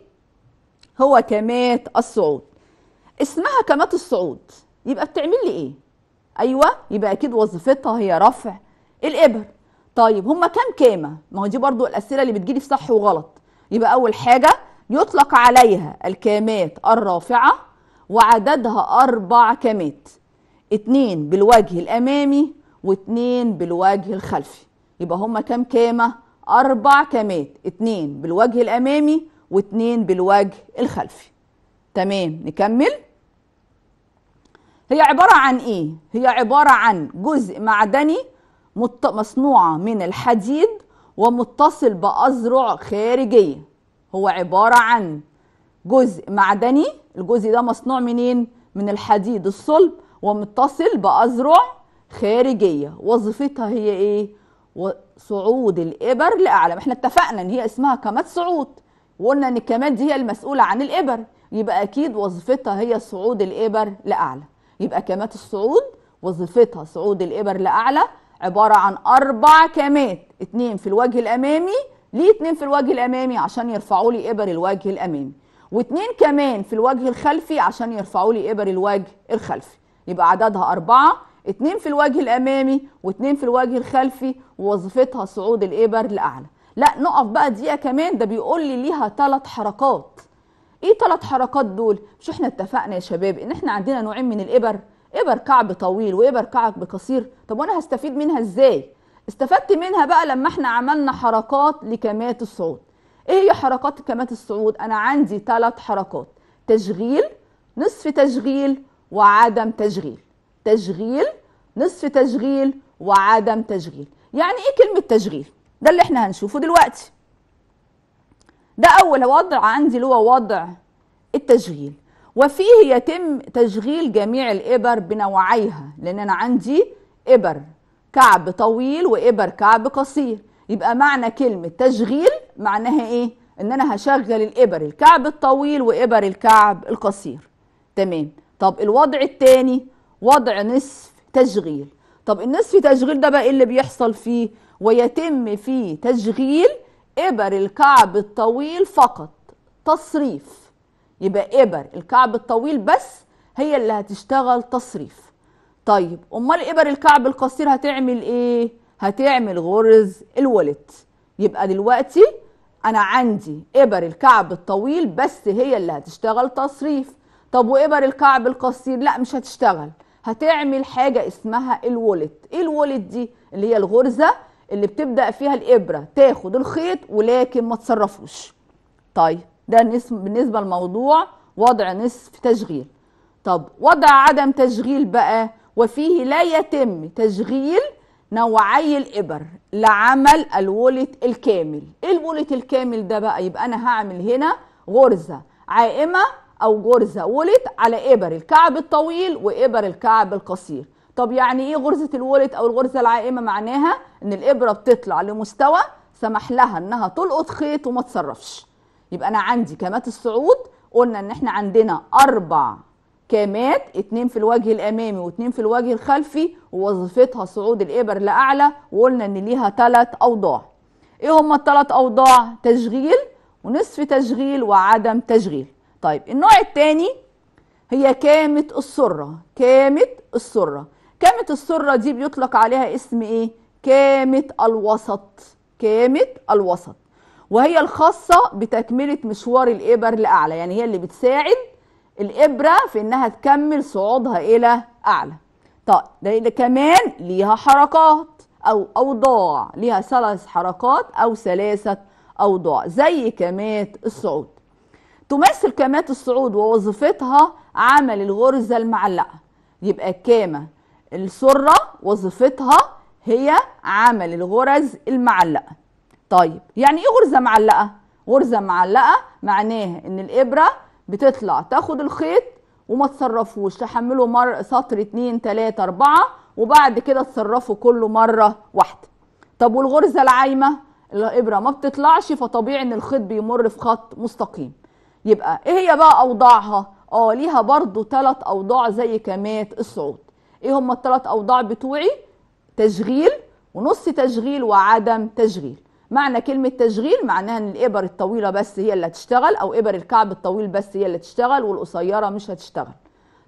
هو كمات الصعود اسمها كمات الصعود يبقى بتعمل لي ايه ايوه يبقى اكيد وظيفتها هي رفع الابر طيب هما كام كامه ما هو دي برضو الاسئله اللي بتجيلي في صح وغلط يبقى اول حاجه يطلق عليها الكامات الرافعه وعددها اربع كامات اتنين بالوجه الامامي واتنين بالوجه الخلفي يبقى هما كام كامه أربع كمات اتنين بالوجه الأمامي واتنين بالوجه الخلفي تمام نكمل هي عبارة عن إيه؟ هي عبارة عن جزء معدني مصنوعة من الحديد ومتصل بأذرع خارجية هو عبارة عن جزء معدني الجزء ده مصنوع منين؟ من الحديد الصلب ومتصل بأذرع خارجية وظيفتها هي إيه؟ صعود الإبر لأعلى احنا اتفقنا إن هي اسمها كمات صعود وقلنا إن الكمات دي هي المسؤولة عن الإبر يبقى أكيد وظيفتها هي صعود الإبر لأعلى يبقى كمات الصعود وظيفتها صعود الإبر لأعلى عبارة عن أربع كمات اتنين في الوجه الأمامي ليه اتنين في الوجه الأمامي عشان يرفعوا لي إبر الوجه الأمامي واتنين كمان في الوجه الخلفي عشان يرفعوا لي إبر الوجه الخلفي يبقى عددها أربعة اتنين في الوجه الامامي واتنين في الوجه الخلفي ووظيفتها صعود الابر لاعلى لا نقف بقى دقيقه كمان ده بيقول لي ليها ثلاث حركات ايه ثلاث حركات دول مش احنا اتفقنا يا شباب ان احنا عندنا نوعين من الابر ابر كعب طويل وابر كعب قصير طب وانا هستفيد منها ازاي استفدت منها بقى لما احنا عملنا حركات لكمات الصعود ايه هي حركات كمات الصعود انا عندي ثلاث حركات تشغيل نصف تشغيل وعدم تشغيل تشغيل نصف تشغيل وعدم تشغيل يعني ايه كلمه تشغيل ده اللي احنا هنشوفه دلوقتي ده اول وضع عندي اللي هو وضع التشغيل وفيه يتم تشغيل جميع الإبر بنوعيها لأن أنا عندي إبر كعب طويل وإبر كعب قصير يبقى معنى كلمة تشغيل معناها إيه؟ إن أنا هشغل الإبر الكعب الطويل وإبر الكعب القصير تمام طب الوضع الثاني وضع نصف تشغيل طب النصف تشغيل ده بقى ايه اللي بيحصل فيه ويتم فيه تشغيل إبر الكعب الطويل فقط تصريف يبقى إبر الكعب الطويل بس هي اللي هتشتغل تصريف طيب أمال إبر الكعب القصير هتعمل إيه؟ هتعمل غرز الولت يبقى دلوقتي أنا عندي إبر الكعب الطويل بس هي اللي هتشتغل تصريف طب وإبر الكعب القصير لا مش هتشتغل هتعمل حاجه اسمها الولت ايه الولت دي اللي هي الغرزه اللي بتبدا فيها الابره تاخد الخيط ولكن ما تصرفوش طيب ده بالنسبه لموضوع وضع نصف تشغيل طب وضع عدم تشغيل بقى وفيه لا يتم تشغيل نوعي الإبر لعمل الولت الكامل ايه الولت الكامل ده بقى يبقى أنا هعمل هنا غرزة عائمة او غرزه وولت على ابر الكعب الطويل وابر الكعب القصير طب يعني ايه غرزه الولت او الغرزه العائمه معناها ان الابره بتطلع لمستوى سمح لها انها تلقط خيط وما تصرفش يبقى انا عندي كامات الصعود قلنا ان احنا عندنا اربع كامات اتنين في الوجه الامامي واتنين في الوجه الخلفي ووظيفتها صعود الابر لاعلى وقلنا ان ليها ثلاث اوضاع ايه هما الثلاث اوضاع تشغيل ونصف تشغيل وعدم تشغيل طيب النوع الثاني هي كامة السرة كامة السرة كامة السرة دي بيطلق عليها اسم ايه كامة الوسط كامة الوسط وهي الخاصة بتكملة مشوار الإبر لأعلى يعني هي اللي بتساعد الإبرة في إنها تكمل صعودها إلى أعلى طيب ده كمان ليها حركات أو أوضاع ليها ثلاث حركات أو ثلاثة أوضاع زي كمات الصعود تمثل كامات الصعود ووظيفتها عمل الغرزة المعلقة يبقى كامة السرة وظيفتها هي عمل الغرز المعلقة طيب يعني ايه غرزة معلقة؟ غرزة معلقة معناها ان الابرة بتطلع تاخد الخيط وما تصرفوش تحمله مر سطر اتنين تلاتة اربعة وبعد كده تصرفه كله مرة واحدة طب والغرزة العايمة الابرة ما بتطلعش فطبيعي ان الخيط بيمر في خط مستقيم يبقى ايه هي بقى اوضاعها اه ليها برضو ثلاث اوضاع زي كمات الصعود ايه هما الثلاث اوضاع بتوعي تشغيل ونص تشغيل وعدم تشغيل معنى كلمة تشغيل معناها ان الابر الطويلة بس هي اللي هتشتغل او ابر الكعب الطويل بس هي اللي تشتغل والقصيرة مش هتشتغل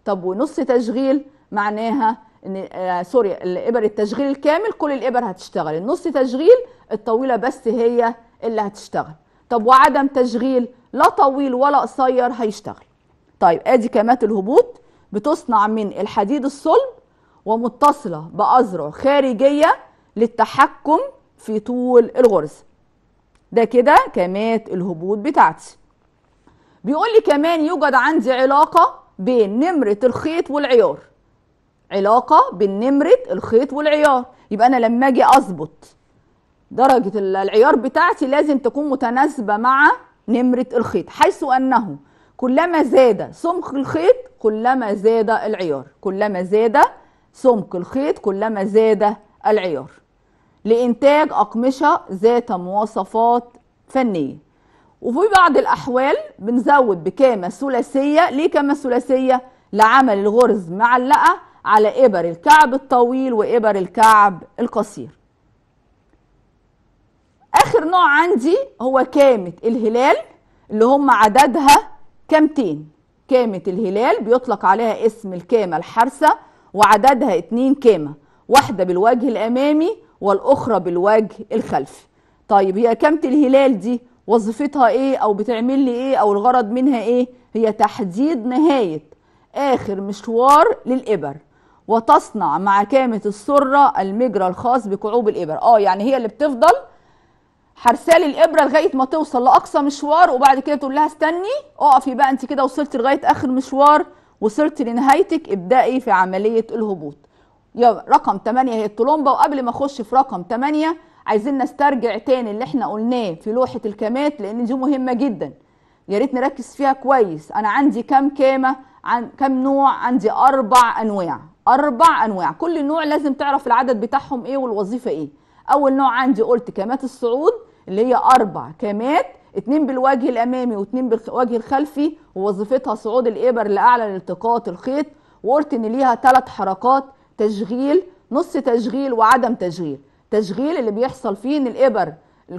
طب ونص تشغيل معناها ان آه سوري الابر التشغيل الكامل كل الابر هتشتغل النص تشغيل الطويلة بس هي اللي هتشتغل طب وعدم تشغيل لا طويل ولا قصير هيشتغل طيب ادي كمات الهبوط بتصنع من الحديد الصلب ومتصله باذرع خارجيه للتحكم في طول الغرز ده كده كمات الهبوط بتاعتي بيقول لي كمان يوجد عندي علاقه بين نمره الخيط والعيار علاقه بين نمره الخيط والعيار يبقى انا لما اجي اظبط درجه العيار بتاعتي لازم تكون متناسبه مع نمرة الخيط حيث أنه كلما زاد سمك الخيط كلما زاد العيار كلما زاد سمك الخيط كلما زاد العيار لإنتاج أقمشة ذات مواصفات فنية وفي بعض الأحوال بنزود بكامة ثلاثية ليه كامة ثلاثية لعمل الغرز معلقة على إبر الكعب الطويل وإبر الكعب القصير واخر نوع عندي هو كامة الهلال اللي هم عددها كامتين كامة الهلال بيطلق عليها اسم الكامة الحارسة وعددها اتنين كامة واحدة بالوجه الامامي والاخرى بالوجه الخلفي طيب هي كامة الهلال دي وظيفتها ايه او بتعمل لي ايه او الغرض منها ايه هي تحديد نهاية اخر مشوار للابر وتصنع مع كامة السرة المجرى الخاص بكعوب الابر اه يعني هي اللي بتفضل هرسالي الابره لغايه ما توصل لاقصى مشوار وبعد كده تقول لها استني اقفي بقى انت كده وصلت لغايه اخر مشوار وصلت لنهايتك ابدأي في عمليه الهبوط رقم 8 هي الطلمبه وقبل ما اخش في رقم 8 عايزين نسترجع تاني اللي احنا قلناه في لوحه الكامات لان دي مهمه جدا يا ريت نركز فيها كويس انا عندي كام كامه عن كام نوع عندي اربع انواع اربع انواع كل نوع لازم تعرف العدد بتاعهم ايه والوظيفه ايه اول نوع عندي قلت كامات الصعود اللي هي اربع كامات اتنين بالوجه الامامي واتنين بالوجه الخلفي ووظيفتها صعود الابر لاعلى التقاط الخيط وقلت ان ليها ثلاث حركات تشغيل نص تشغيل وعدم تشغيل تشغيل اللي بيحصل فيه ان الابر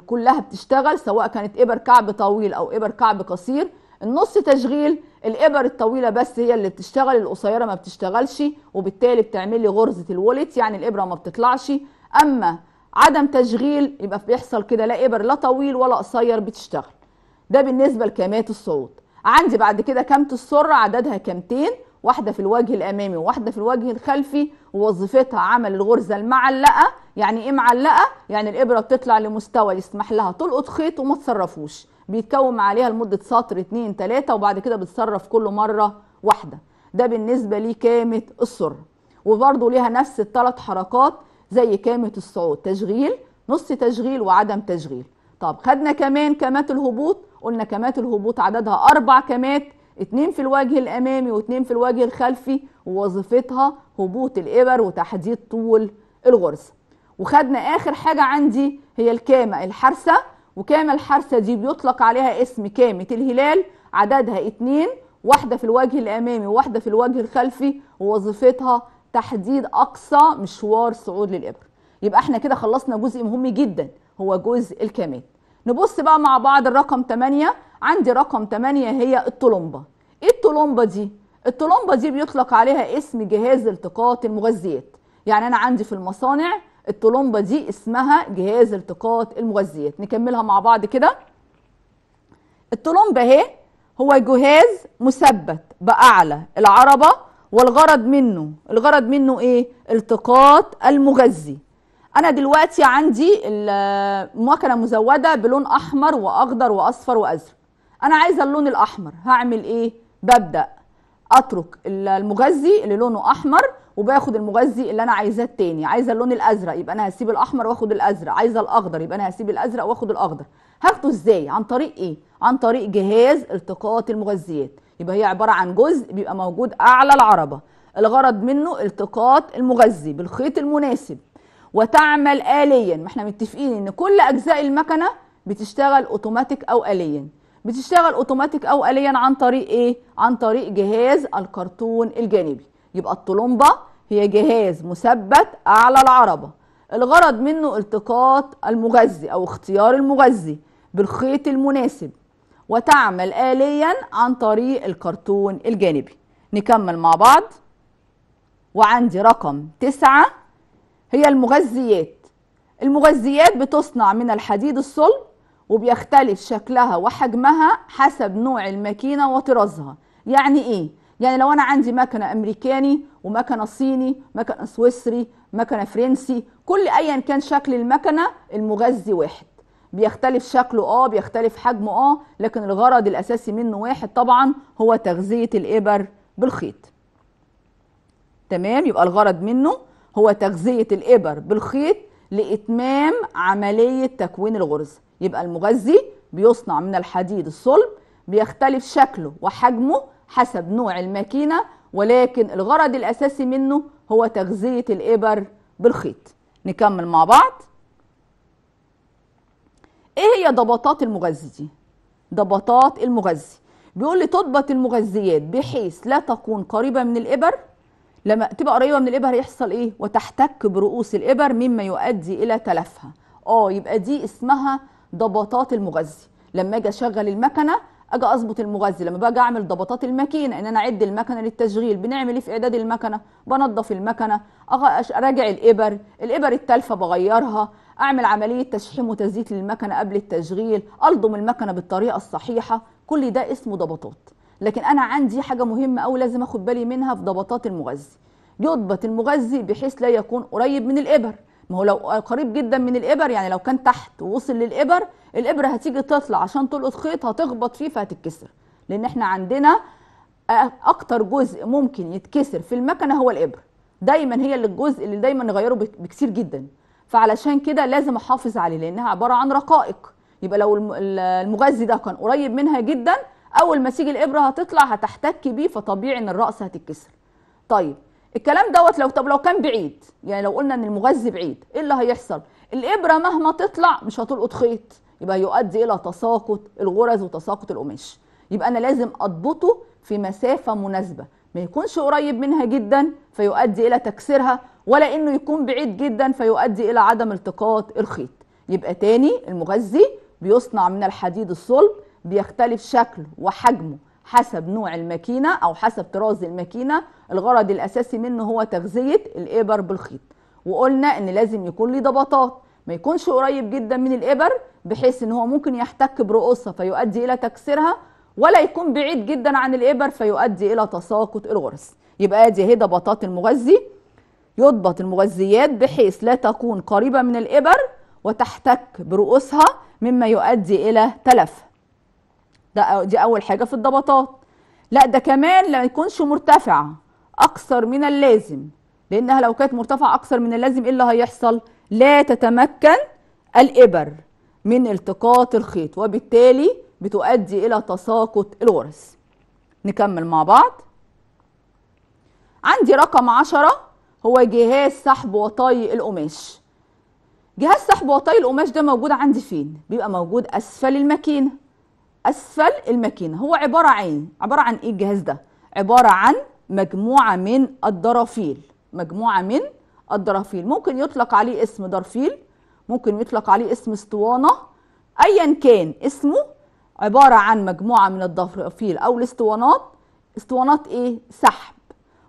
كلها بتشتغل سواء كانت ابر كعب طويل او ابر كعب قصير النص تشغيل الابر الطويله بس هي اللي بتشتغل القصيره ما بتشتغلش وبالتالي بتعمل لي غرزه الولت يعني الابره ما بتطلعش اما عدم تشغيل يبقى بيحصل كده لا ابر لا طويل ولا قصير بتشتغل ده بالنسبه لكامات الصوت عندي بعد كده كامه السره عددها كامتين واحده في الوجه الامامي وواحده في الوجه الخلفي ووظيفتها عمل الغرزه المعلقه يعني ايه معلقه يعني الابره بتطلع لمستوى يسمح لها تلقط خيط وما تصرفوش بيتكوم عليها لمده سطر اتنين تلاته وبعد كده بتصرف كل مره واحده ده بالنسبه لكامه السره وبرضه ليها نفس الثلاث حركات زي كامه الصعود تشغيل نص تشغيل وعدم تشغيل طب خدنا كمان كامات الهبوط قلنا كامات الهبوط عددها اربع كامات اتنين في الوجه الامامي واتنين في الوجه الخلفي ووظيفتها هبوط الابر وتحديد طول الغرزة وخدنا اخر حاجه عندي هي الكامه الحرسه وكامه الحرسه دي بيطلق عليها اسم كامه الهلال عددها اتنين واحده في الوجه الامامي وواحده في الوجه الخلفي ووظيفتها تحديد اقصى مشوار صعود للابر يبقى احنا كده خلصنا جزء مهم جدا هو جزء الكمال نبص بقى مع بعض الرقم 8 عندي رقم 8 هي الطلمبه ايه الطلمبه دي الطلمبه دي بيطلق عليها اسم جهاز التقاط المغذيات يعني انا عندي في المصانع الطلمبه دي اسمها جهاز التقاط المغذيات نكملها مع بعض كده الطلمبه اهي هو جهاز مثبت باعلى العربه والغرض منه الغرض منه ايه التقاط المغذي انا دلوقتي عندي المكنه مزوده بلون احمر واخضر واصفر وازرق انا عايزه اللون الاحمر هعمل ايه ببدا اترك المغذي اللي لونه احمر وباخد المغذي اللي انا عايزاه التاني عايزه اللون الازرق يبقى انا هسيب الاحمر واخد الازرق عايزه الاخضر يبقى انا هسيب الازرق واخد الاخضر هاخده ازاي عن طريق ايه عن طريق جهاز التقاط المغذيات يبقى هي عباره عن جزء بيبقى موجود اعلى العربه الغرض منه التقاط المغذي بالخيط المناسب وتعمل آليا ما احنا متفقين ان كل اجزاء المكنه بتشتغل اوتوماتيك او آليا بتشتغل اوتوماتيك او آليا عن طريق ايه عن طريق جهاز الكرتون الجانبي يبقى الطلمبه هي جهاز مثبت اعلى العربه الغرض منه التقاط المغذي او اختيار المغذي بالخيط المناسب وتعمل آليا عن طريق الكرتون الجانبي نكمل مع بعض وعندي رقم تسعة هي المغذيات المغذيات بتصنع من الحديد الصلب وبيختلف شكلها وحجمها حسب نوع الماكينة وطرازها يعني ايه؟ يعني لو انا عندي مكنة امريكاني ومكنة صيني مكنة سويسري مكنة فرنسي كل ايا كان شكل المكنة المغذي واحد بيختلف شكله اه بيختلف حجمه اه لكن الغرض الاساسي منه واحد طبعا هو تغذيه الابر بالخيط تمام يبقى الغرض منه هو تغذيه الابر بالخيط لاتمام عمليه تكوين الغرزه يبقى المغذي بيصنع من الحديد الصلب بيختلف شكله وحجمه حسب نوع الماكينه ولكن الغرض الاساسي منه هو تغذيه الابر بالخيط نكمل مع بعض ايه هي ضبطات المغذي دي ضبطات المغذي بيقول لي تضبط المغذيات بحيث لا تكون قريبه من الابر لما تبقى قريبه من الابر يحصل ايه وتحتك برؤوس الابر مما يؤدي الى تلفها اه يبقى دي اسمها ضبطات المغذي لما اجي اشغل المكنه اجي اظبط المغذي لما باجي اعمل ضبطات الماكينه ان انا اعد المكنه للتشغيل بنعمل ايه في اعداد المكنه بنظف المكنه اراجع الابر الابر التالفه بغيرها اعمل عمليه تشحيم وتزييت للمكنه قبل التشغيل الضم المكنه بالطريقه الصحيحه كل ده اسمه ضبطات لكن انا عندي حاجه مهمه قوي لازم اخد بالي منها في ضبطات المغذي يضبط المغذي بحيث لا يكون قريب من الابر ما هو لو قريب جدا من الابر يعني لو كان تحت ووصل للابر الابره هتيجي تطلع عشان تلقط خيط هتخبط فيه فهتتكسر لان احنا عندنا اكتر جزء ممكن يتكسر في المكنه هو الابر دايما هي اللي الجزء اللي دايما نغيره بكتير جدا فعلشان كده لازم احافظ عليه لانها عباره عن رقائق يبقى لو المغذي ده كان قريب منها جدا اول ما تيجي الابره هتطلع هتحتك بيه فطبيعي ان الراس هتتكسر طيب الكلام دوت لو طب لو كان بعيد يعني لو قلنا ان المغذي بعيد ايه اللي هيحصل الابره مهما تطلع مش هتلقط خيط يبقى يؤدي الى تساقط الغرز وتساقط القماش يبقى انا لازم اضبطه في مسافه مناسبه ما يكونش قريب منها جدا فيؤدي الى تكسيرها ولا انه يكون بعيد جدا فيؤدي الى عدم التقاط الخيط يبقى تاني المغذي بيصنع من الحديد الصلب بيختلف شكله وحجمه حسب نوع الماكينه او حسب طراز الماكينه الغرض الاساسي منه هو تغذيه الابر بالخيط وقلنا ان لازم يكون ليه ضبطات ما يكونش قريب جدا من الابر بحيث ان هو ممكن يحتك برؤوسها فيؤدي الى تكسيرها ولا يكون بعيد جدا عن الابر فيؤدي الى تساقط الغرز يبقى ادي اهي ضبطات المغذي يضبط المغذيات بحيث لا تكون قريبة من الإبر وتحتك برؤوسها مما يؤدي إلى تلف ده دي أول حاجة في الضبطات لا ده كمان لا يكونش مرتفعة أكثر من اللازم لأنها لو كانت مرتفعة أكثر من اللازم إيه اللي هيحصل؟ لا تتمكن الإبر من التقاط الخيط وبالتالي بتؤدي إلى تساقط الورث نكمل مع بعض عندي رقم عشرة هو جهاز سحب وطي القماش جهاز سحب وطي القماش ده موجود عندي فين بيبقى موجود اسفل الماكينه اسفل الماكينه هو عباره عن عباره عن ايه الجهاز ده عباره عن مجموعه من الدرافيل مجموعه من الدرافيل ممكن يطلق عليه اسم درفيل ممكن يطلق عليه اسم اسطوانه ايا كان اسمه عباره عن مجموعه من الدرافيل او الاسطوانات اسطوانات ايه سحب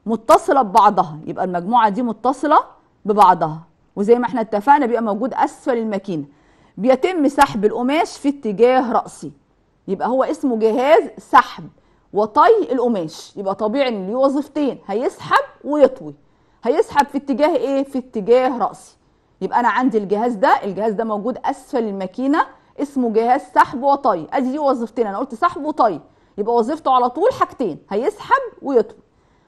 متصله ببعضها يبقى المجموعه دي متصله ببعضها وزي ما احنا اتفقنا بيبقى موجود اسفل الماكينه بيتم سحب القماش في اتجاه راسي يبقى هو اسمه جهاز سحب وطي القماش يبقى طبيعي ان ليه وظيفتين هيسحب ويطوي هيسحب في اتجاه ايه في اتجاه راسي يبقى انا عندي الجهاز ده الجهاز ده موجود اسفل الماكينه اسمه جهاز سحب وطي ادي ليه وظيفتين انا قلت سحب وطي يبقى وظيفته على طول حاجتين هيسحب ويطوي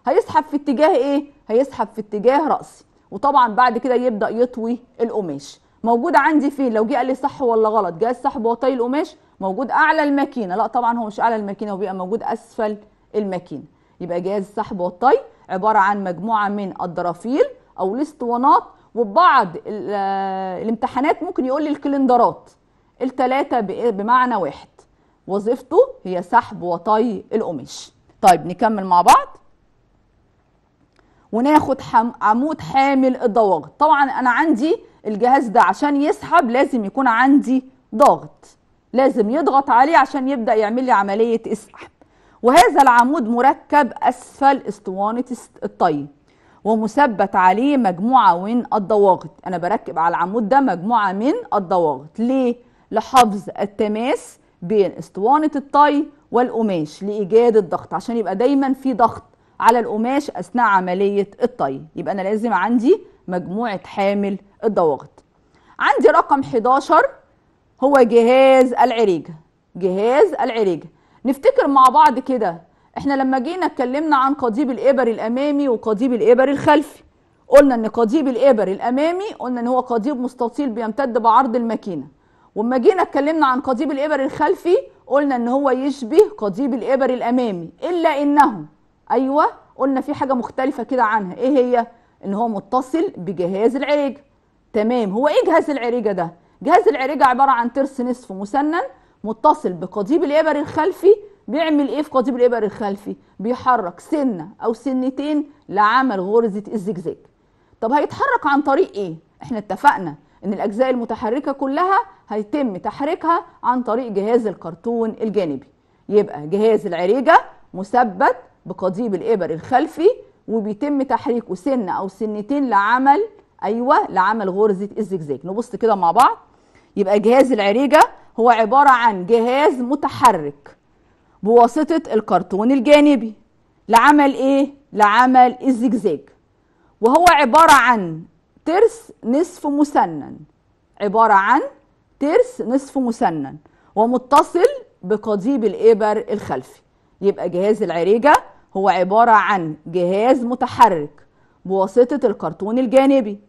هيسحب في اتجاه ايه هيسحب في اتجاه راسي وطبعا بعد كده يبدا يطوي القماش موجود عندي فين لو جه قال لي صح ولا غلط جهاز سحب وطي القماش موجود اعلى الماكينه لا طبعا هو مش اعلى الماكينه هو بيبقى موجود اسفل الماكينه يبقى جهاز السحب والطي عباره عن مجموعه من الدرافيل او الاسطوانات وبعض آه، الامتحانات ممكن يقول لي الكلندرات الثلاثه بمعنى واحد وظيفته هي سحب وطي القماش طيب نكمل مع بعض وناخد حم... عمود حامل الضواغط طبعا انا عندي الجهاز ده عشان يسحب لازم يكون عندي ضغط لازم يضغط عليه عشان يبدا يعمل لي عمليه اسحب وهذا العمود مركب اسفل اسطوانه الطي ومثبت عليه مجموعه من الضواغط انا بركب على العمود ده مجموعه من الضواغط ليه لحفظ التماس بين اسطوانه الطي والقماش لايجاد الضغط عشان يبقى دايما في ضغط على القماش اثناء عمليه الطي يبقى انا لازم عندي مجموعه حامل الضواغط عندي رقم 11 هو جهاز العريجه جهاز العريجه نفتكر مع بعض كده احنا لما جينا اتكلمنا عن قضيب الابر الامامي وقضيب الابر الخلفي قلنا ان قضيب الابر الامامي قلنا ان هو قضيب مستطيل بيمتد بعرض الماكينه واما جينا اتكلمنا عن قضيب الابر الخلفي قلنا ان هو يشبه قضيب الابر الامامي الا انه ايوه قلنا في حاجه مختلفه كده عنها ايه هي ان هو متصل بجهاز العريج تمام هو ايه جهاز العريجه ده جهاز العريجه عباره عن ترس نصف مسنن متصل بقضيب الابر الخلفي بيعمل ايه في قضيب الابر الخلفي بيحرك سنه او سنتين لعمل غرزه الزجزاج طب هيتحرك عن طريق ايه احنا اتفقنا ان الاجزاء المتحركه كلها هيتم تحريكها عن طريق جهاز الكرتون الجانبي يبقى جهاز العريجه مثبت بقضيب الإبر الخلفي وبيتم تحريكه سنة أو سنتين لعمل أيوة لعمل غرزة الزجزاج نبص كده مع بعض يبقى جهاز العريجة هو عبارة عن جهاز متحرك بواسطة الكرتون الجانبي لعمل إيه؟ لعمل الزجزاج وهو عبارة عن ترس نصف مسنن عبارة عن ترس نصف مسنن ومتصل بقضيب الإبر الخلفي يبقى جهاز العريجة هو عبارة عن جهاز متحرك بواسطة الكرتون الجانبي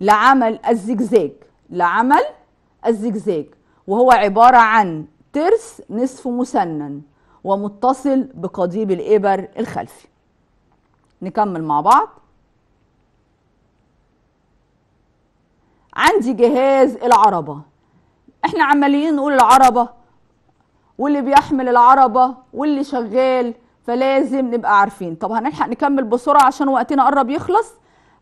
لعمل الزجزاج لعمل الزجزاج وهو عبارة عن ترس نصف مسنن ومتصل بقضيب الإبر الخلفي نكمل مع بعض عندي جهاز العربة احنا عمالين نقول العربة واللي بيحمل العربة واللي شغال فلازم نبقى عارفين طب هنلحق نكمل بسرعه عشان وقتنا قرب يخلص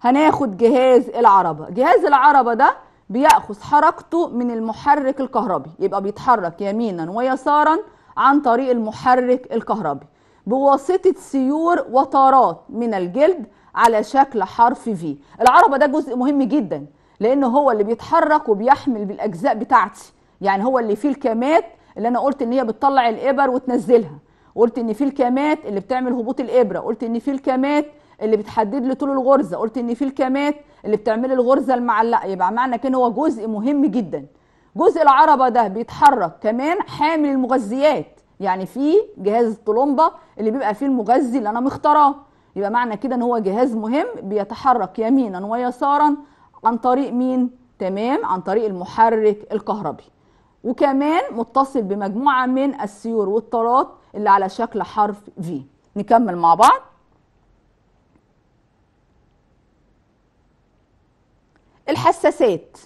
هناخد جهاز العربه جهاز العربه ده بياخذ حركته من المحرك الكهربي يبقى بيتحرك يمينا ويسارا عن طريق المحرك الكهربي بواسطه سيور وتارات من الجلد على شكل حرف في العربه ده جزء مهم جدا لان هو اللي بيتحرك وبيحمل بالاجزاء بتاعتي يعني هو اللي فيه الكامات اللي انا قلت ان هي بتطلع الابر وتنزلها قلت ان في الكامات اللي بتعمل هبوط الابره قلت ان في الكامات اللي بتحدد لي طول الغرزه قلت ان في الكامات اللي بتعمل الغرزه المعلقه يبقى معنى كده هو جزء مهم جدا جزء العربه ده بيتحرك كمان حامل المغذيات يعني في جهاز الطلمبه اللي بيبقى فيه المغذي اللي انا مختاراه يبقى معنى كده ان هو جهاز مهم بيتحرك يمينا ويسارا عن طريق مين تمام عن طريق المحرك الكهربي وكمان متصل بمجموعه من السيور والطارات اللي على شكل حرف V نكمل مع بعض الحساسات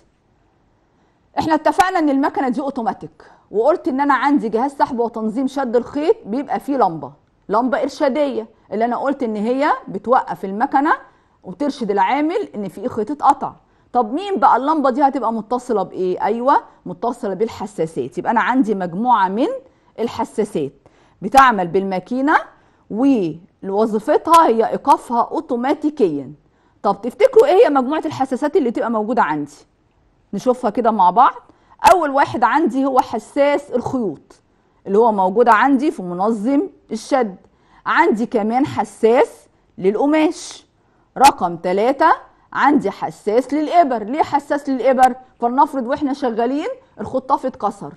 احنا اتفقنا ان المكنه دي اوتوماتيك وقلت ان انا عندي جهاز سحب وتنظيم شد الخيط بيبقى فيه لمبه لمبه ارشاديه اللي انا قلت ان هي بتوقف المكنه وترشد العامل ان في خيط اتقطع طب مين بقى اللمبه دي هتبقى متصله بايه ايوه متصله بالحساسات يبقى انا عندي مجموعه من الحساسات بتعمل بالماكينه ووظيفتها هي ايقافها اوتوماتيكيا طب تفتكروا ايه هي مجموعه الحساسات اللي تبقى موجوده عندي نشوفها كده مع بعض اول واحد عندي هو حساس الخيوط اللي هو موجود عندي في منظم الشد عندي كمان حساس للقماش رقم ثلاثة عندي حساس للإبر ليه حساس للإبر فلنفرض وإحنا شغالين الخطاف اتكسر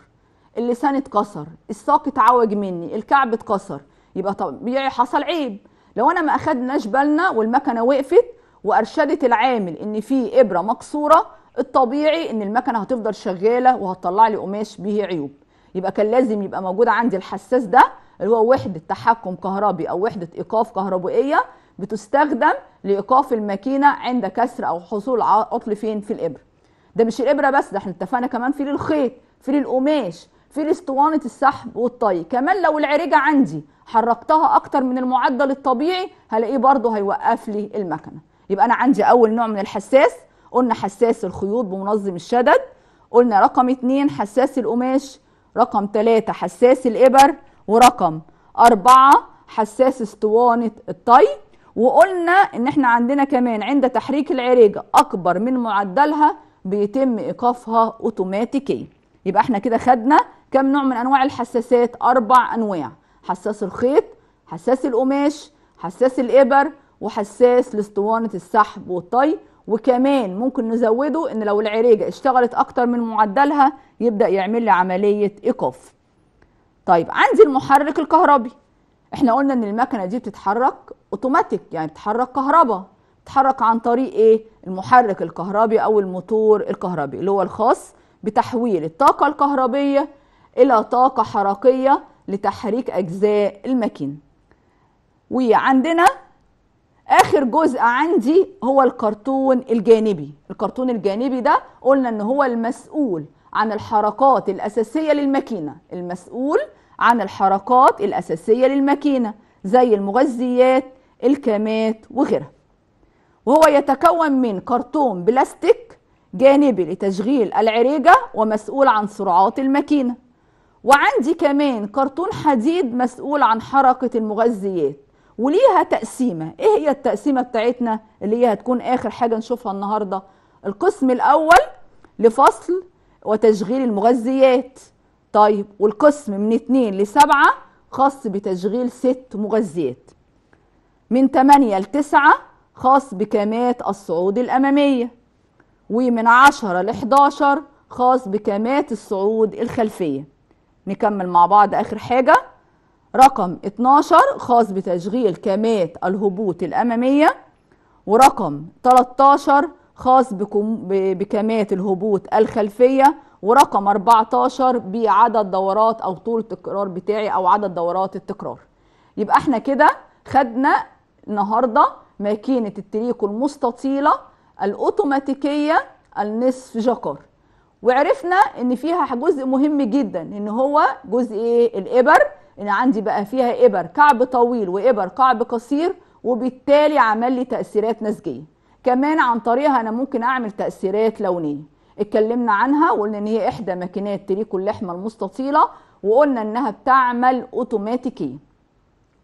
اللسان اتكسر الساق اتعوج مني الكعب اتكسر يبقى طبيعي حصل عيب لو انا ما اخدناش بالنا والمكنه وقفت وارشدت العامل ان في ابره مكسوره الطبيعي ان المكنه هتفضل شغاله وهتطلع لي قماش به عيوب يبقى كان لازم يبقى موجود عندي الحساس ده اللي هو وحده تحكم كهربي او وحده ايقاف كهربائيه بتستخدم لايقاف الماكينه عند كسر او حصول عطل فين في الابره ده مش الابره بس ده احنا اتفقنا كمان في للخيط في للقماش في الاسطوانة السحب والطي كمان لو العرجة عندي حركتها اكتر من المعدل الطبيعي هلاقيه برضه هيوقف لي المكنة يبقى انا عندي اول نوع من الحساس قلنا حساس الخيوط بمنظم الشدد قلنا رقم اتنين حساس القماش رقم تلاتة حساس الإبر ورقم أربعة حساس اسطوانة الطي وقلنا إن إحنا عندنا كمان عند تحريك العريجة أكبر من معدلها بيتم إيقافها أوتوماتيكيا يبقى إحنا كده خدنا كم نوع من انواع الحساسات اربع انواع حساس الخيط حساس القماش حساس الابر وحساس لاسطوانه السحب والطي وكمان ممكن نزوده ان لو العريجه اشتغلت اكتر من معدلها يبدا يعمل لي عمليه ايقاف طيب عندي المحرك الكهربي احنا قلنا ان المكنه دي بتتحرك اوتوماتيك يعني بتتحرك كهرباء بتتحرك عن طريق ايه المحرك الكهربي او الموتور الكهربي اللي هو الخاص بتحويل الطاقه الكهربيه إلى طاقة حركية لتحريك أجزاء الماكينة وعندنا اخر جزء عندي هو الكرتون الجانبي الكرتون الجانبي ده قلنا ان هو المسؤول عن الحركات الاساسيه للماكينه المسؤول عن الحركات الاساسيه للماكينه زي المغذيات الكامات وغيرها وهو يتكون من كرتون بلاستيك جانبي لتشغيل العريجه ومسؤول عن سرعات الماكينه وعندي كمان كرتون حديد مسؤول عن حركة المغذيات وليها تقسيمة ايه هي التقسيمة بتاعتنا اللي هي هتكون اخر حاجة نشوفها النهاردة القسم الاول لفصل وتشغيل المغذيات طيب والقسم من اتنين لسبعة خاص بتشغيل ست مغذيات من تمانية لتسعة خاص بكمات الصعود الأمامية ومن عشرة لحداشر خاص بكمات الصعود الخلفيه نكمل مع بعض آخر حاجة رقم 12 خاص بتشغيل كامات الهبوط الأمامية ورقم 13 خاص بكامات الهبوط الخلفية ورقم 14 بعدد دورات أو طول التكرار بتاعي أو عدد دورات التكرار يبقى احنا كده خدنا النهاردة ماكينة التريكو المستطيلة الأوتوماتيكية النصف جاكار وعرفنا ان فيها جزء مهم جدا ان هو جزء ايه الابر ان عندي بقى فيها ابر كعب طويل وابر كعب قصير وبالتالي عمل لي تاثيرات نسجيه كمان عن طريقها انا ممكن اعمل تاثيرات لونيه اتكلمنا عنها وقلنا ان هي احدى ماكينات تريكو اللحمه المستطيله وقلنا انها بتعمل اوتوماتيكي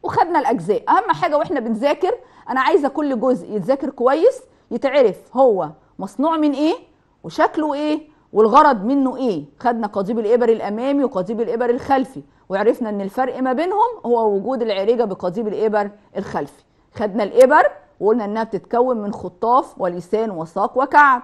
وخدنا الاجزاء اهم حاجه واحنا بنذاكر انا عايزه كل جزء يتذاكر كويس يتعرف هو مصنوع من ايه وشكله ايه والغرض منه ايه خدنا قضيب الابر الامامي وقضيب الابر الخلفي وعرفنا ان الفرق ما بينهم هو وجود العريجه بقضيب الابر الخلفي خدنا الابر وقلنا انها بتتكون من خطاف ولسان وساق وكعب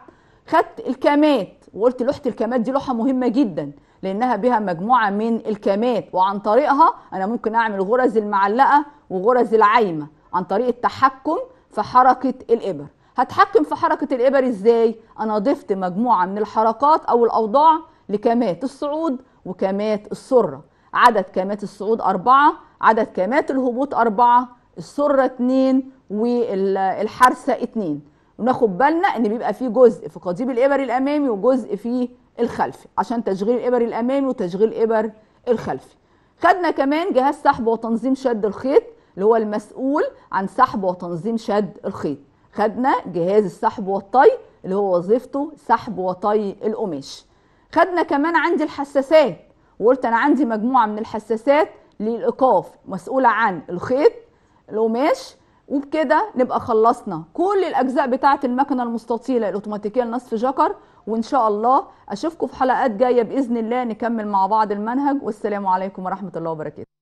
خدت الكامات وقلت لوحه الكامات دي لوحه مهمه جدا لانها بها مجموعه من الكامات وعن طريقها انا ممكن اعمل غرز المعلقه وغرز العايمه عن طريق التحكم في حركه الابر هتحكم في حركة الإبر إزاي؟ أنا ضفت مجموعة من الحركات أو الأوضاع لكامات الصعود وكامات السرة عدد كامات الصعود أربعة عدد كامات الهبوط أربعة السرة اتنين والحرسة اتنين وناخد بالنا ان بيبقى فيه جزء في قضيب الابر الامامي وجزء في الخلفي عشان تشغيل الابر الامامي وتشغيل الابر الخلفي خدنا كمان جهاز سحب وتنظيم شد الخيط اللي هو المسؤول عن سحب وتنظيم شد الخيط خدنا جهاز السحب والطي اللي هو وظيفته سحب وطي القماش خدنا كمان عندي الحساسات وقلت انا عندي مجموعه من الحساسات للايقاف مسؤوله عن الخيط القماش وبكده نبقى خلصنا كل الاجزاء بتاعه المكنه المستطيله الاوتوماتيكيه لنصف جكر وان شاء الله اشوفكم في حلقات جايه باذن الله نكمل مع بعض المنهج والسلام عليكم ورحمه الله وبركاته